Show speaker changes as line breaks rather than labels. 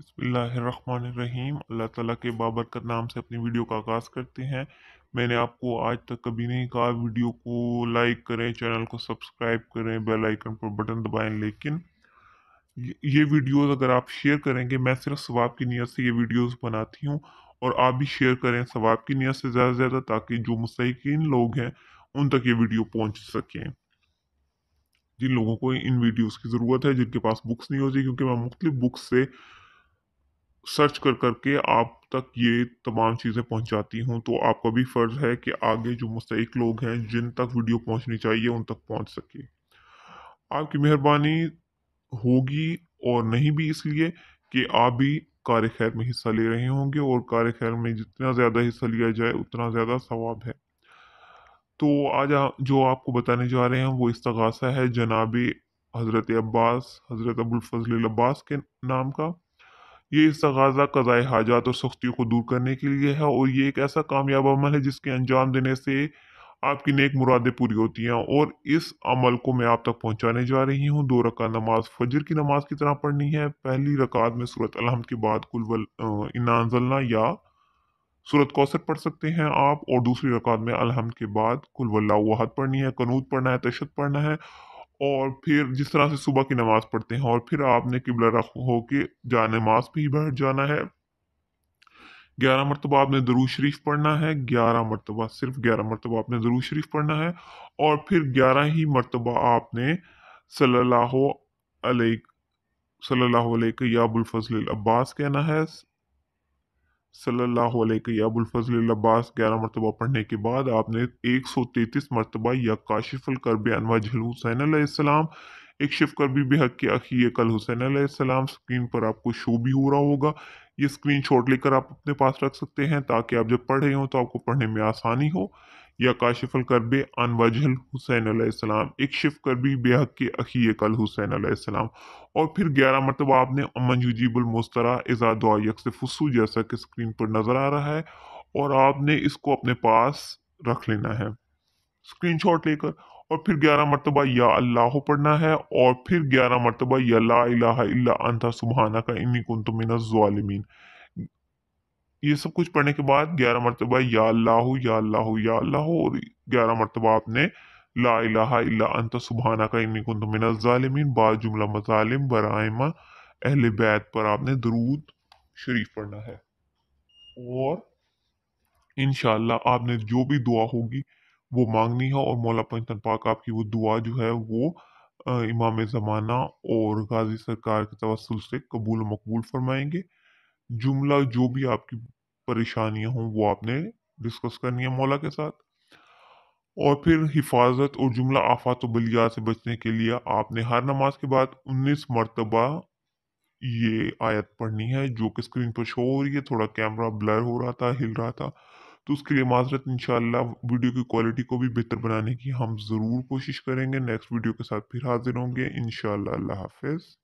बसमीम अल्लाह ताला के बाबरकत नाम से अपनी वीडियो का आगाज़ करते हैं मैंने आपको आज तक कभी नहीं कहा वीडियो को लाइक करें चैनल को सब्सक्राइब करें बेल आइकन पर बटन दबाएं लेकिन ये वीडियोस अगर आप शेयर करेंगे मैं सिर्फ सवाब की नियत से ये वीडियोस बनाती हूँ और आप भी शेयर करें सवाब की नियत से ज़्यादा से ज़्यादा ताकि जो मुस्किन लोग हैं उन तक ये वीडियो पहुँच सकें जिन लोगों को इन वीडियोज़ की ज़रूरत है जिनके पास बुक्स नहीं होती क्योंकि मैं मुख्तु बुक्स से सर्च कर करके आप तक ये तमाम चीज़ें पहुंचाती हूं तो आपका भी फ़र्ज़ है कि आगे जो मुस्तक लोग हैं जिन तक वीडियो पहुंचनी चाहिए उन तक पहुंच सके आपकी मेहरबानी होगी और नहीं भी इसलिए कि आप भी कार खैर में हिस्सा ले रहे होंगे और कार खैर में जितना ज़्यादा हिस्सा लिया जाए उतना ज़्यादा सवाब है तो आज जो आपको बताने जा रहे हैं वो इस्तगासा है जनाब हज़रत अब्बास हज़रत अबुलफल अब्बास के नाम का ये इसगाज़ा कज़ाय हाजात और सख्ती को दूर करने के लिए है और ये एक ऐसा कामयाब अमल है जिसके अंजाम देने से आपकी नेक मुरादें पूरी होती हैं और इस अमल को मैं आप तक पहुंचाने जा रही हूं दो रकात नमाज फजर की नमाज की तरह पढ़नी है पहली रकात में सूरत अलहमद के बाद कुल इनाजलना या सूरत कौसर पढ़ सकते हैं आप और दूसरी रकात में अलहमद के बाद कुल वल्लाहत पढ़नी है कनूत पढ़ना है तशद पढ़ना है और फिर जिस तरह से सुबह की नमाज पढ़ते हैं और फिर आपने किबला रख हो के जा नमाज पे ही बैठ जाना है ग्यारह मरतबा आपने दरू शरीफ पढ़ना है ग्यारह मरतबा सिर्फ ग्यारह मरतबा आपने दरू शरीफ पढ़ना है और फिर ग्यारह ही मरतबा आपने सल्लल्लाहु अलैहि सल्लल्लाहु अलैहि या अबुल फजल अब्बास कहना है सल्लल्लाहु अलैहि अबुल फजल अब्बास ग्यारह मरतबा पढ़ने के बाद आपने एक सौ तैतीस मरतबा या काशिफुल करब अनवा झल हुसैन आसमाम एक शिफ करबी बेहक के अखी कल हुसैन आसमाम स्क्रीन पर आपको शो भी हो रहा होगा ये स्क्रीन शॉट लेकर आप अपने पास रख सकते हैं ताकि आप जब पढ़ रहे हों तो आपको पढ़ने में आसानी हो या काशिफल करब अन वजहल हुसैन आसमाम एक शिफ करबी बेहक के अखी कल हुसैन आसमाम और फिर ग्यारह मरतबा आपने अमन युजीबुलमस्तरा एजा दुआ यकसफसू जैसा कि स्क्रीन पर नज़र आ रहा है और आपने इसको अपने पास रख लेना है स्क्रीन शॉट लेकर और फिर ग्यारह मरतबा या अल्लाह पढ़ना है और फिर ग्यारह मरतबा या ला अला अंता सुबहाना का इन्नी कुंतुमिन तुमिन ये सब कुछ पढ़ने के बाद ग्यारह मरतबा या अल्लाह या अल्लाह या अल्लाह और ग्यारह मरतबा आपने ला अंत सुबहाना का इन्नी कुंत जुमला मजालिम अहल बैत पर आपने दरूद शरीफ पढ़ना है और इन आपने जो भी दुआ होगी वो मांगनी है और मौला पंचन पाक आपकी वो दुआ जो है वो इमाम ज़माना और गाजी सरकार के तवसल से कबूल मकबूल फरमाएंगे जुमला जो भी आपकी परेशानियां हों वो आपने डिस्कस करनी है मौला के साथ और फिर हिफाजत और जुमला आफात बलिया से बचने के लिए आपने हर नमाज के बाद 19 मरतबा ये आयत पढ़नी है जो कि स्क्रीन पर शो हो रही है थोड़ा कैमरा ब्लर हो रहा था हिल रहा था तो उसके लिए माजरत इनशाला वीडियो की क्वालिटी को भी बेहतर बनाने की हम ज़रूर कोशिश करेंगे नेक्स्ट वीडियो के साथ फिर हाजिर होंगे इनशाला हाफिज़